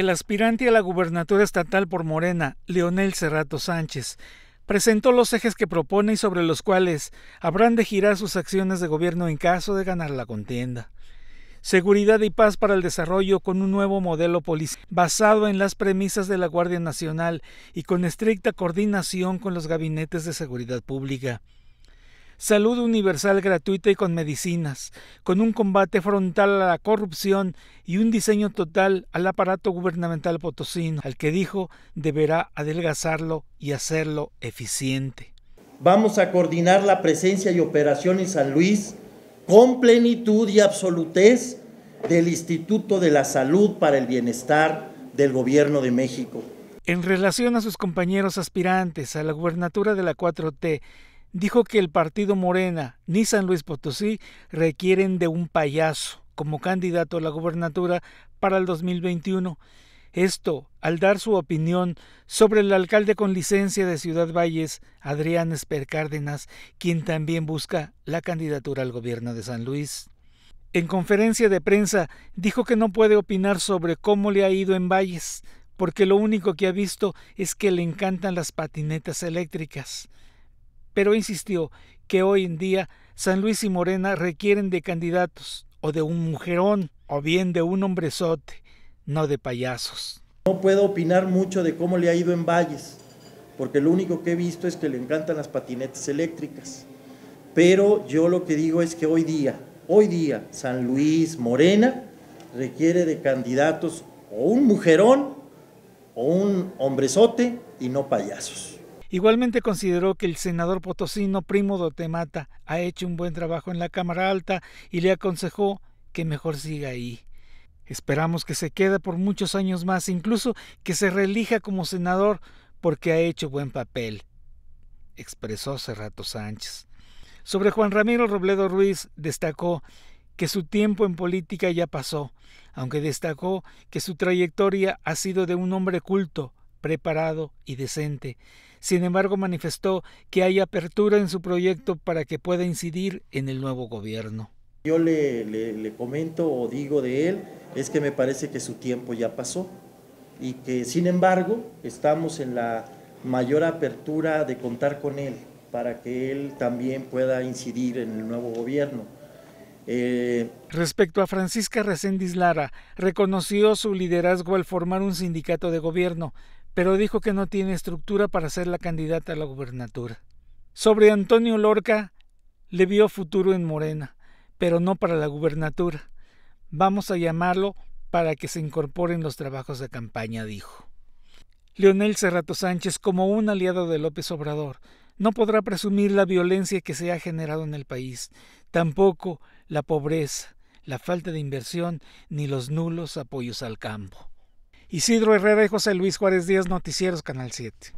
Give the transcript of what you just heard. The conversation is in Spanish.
El aspirante a la gubernatura estatal por Morena, Leonel Cerrato Sánchez, presentó los ejes que propone y sobre los cuales habrán de girar sus acciones de gobierno en caso de ganar la contienda. Seguridad y paz para el desarrollo con un nuevo modelo policial basado en las premisas de la Guardia Nacional y con estricta coordinación con los gabinetes de seguridad pública salud universal gratuita y con medicinas, con un combate frontal a la corrupción y un diseño total al aparato gubernamental potosino, al que dijo deberá adelgazarlo y hacerlo eficiente. Vamos a coordinar la presencia y operación en San Luis con plenitud y absolutez del Instituto de la Salud para el Bienestar del Gobierno de México. En relación a sus compañeros aspirantes a la gubernatura de la 4T, dijo que el partido Morena ni San Luis Potosí requieren de un payaso como candidato a la gobernatura para el 2021. Esto al dar su opinión sobre el alcalde con licencia de Ciudad Valles, Adrián Esper Cárdenas, quien también busca la candidatura al gobierno de San Luis. En conferencia de prensa dijo que no puede opinar sobre cómo le ha ido en Valles, porque lo único que ha visto es que le encantan las patinetas eléctricas pero insistió que hoy en día San Luis y Morena requieren de candidatos o de un mujerón o bien de un hombrezote, no de payasos. No puedo opinar mucho de cómo le ha ido en Valles, porque lo único que he visto es que le encantan las patinetas eléctricas. Pero yo lo que digo es que hoy día, hoy día, San Luis Morena requiere de candidatos o un mujerón o un hombrezote y no payasos. Igualmente consideró que el senador potosino Primo Temata ha hecho un buen trabajo en la Cámara Alta y le aconsejó que mejor siga ahí. Esperamos que se quede por muchos años más, incluso que se reelija como senador porque ha hecho buen papel, expresó Cerrato Sánchez. Sobre Juan Ramiro Robledo Ruiz destacó que su tiempo en política ya pasó, aunque destacó que su trayectoria ha sido de un hombre culto, preparado y decente, sin embargo, manifestó que hay apertura en su proyecto para que pueda incidir en el nuevo gobierno. Yo le, comento o digo de él es que me parece que su tiempo ya pasó y que sin embargo estamos en la mayor apertura de contar con él para que él también pueda incidir en el nuevo gobierno. Eh, Respecto a Francisca Reséndiz Lara, reconoció su liderazgo al formar un sindicato de gobierno, pero dijo que no tiene estructura para ser la candidata a la gubernatura. Sobre Antonio Lorca, le vio futuro en Morena, pero no para la gubernatura. Vamos a llamarlo para que se incorpore en los trabajos de campaña, dijo. Leonel Cerrato Sánchez, como un aliado de López Obrador, no podrá presumir la violencia que se ha generado en el país, tampoco la pobreza, la falta de inversión ni los nulos apoyos al campo. Isidro Herrera y José Luis Juárez Díaz, Noticieros Canal 7.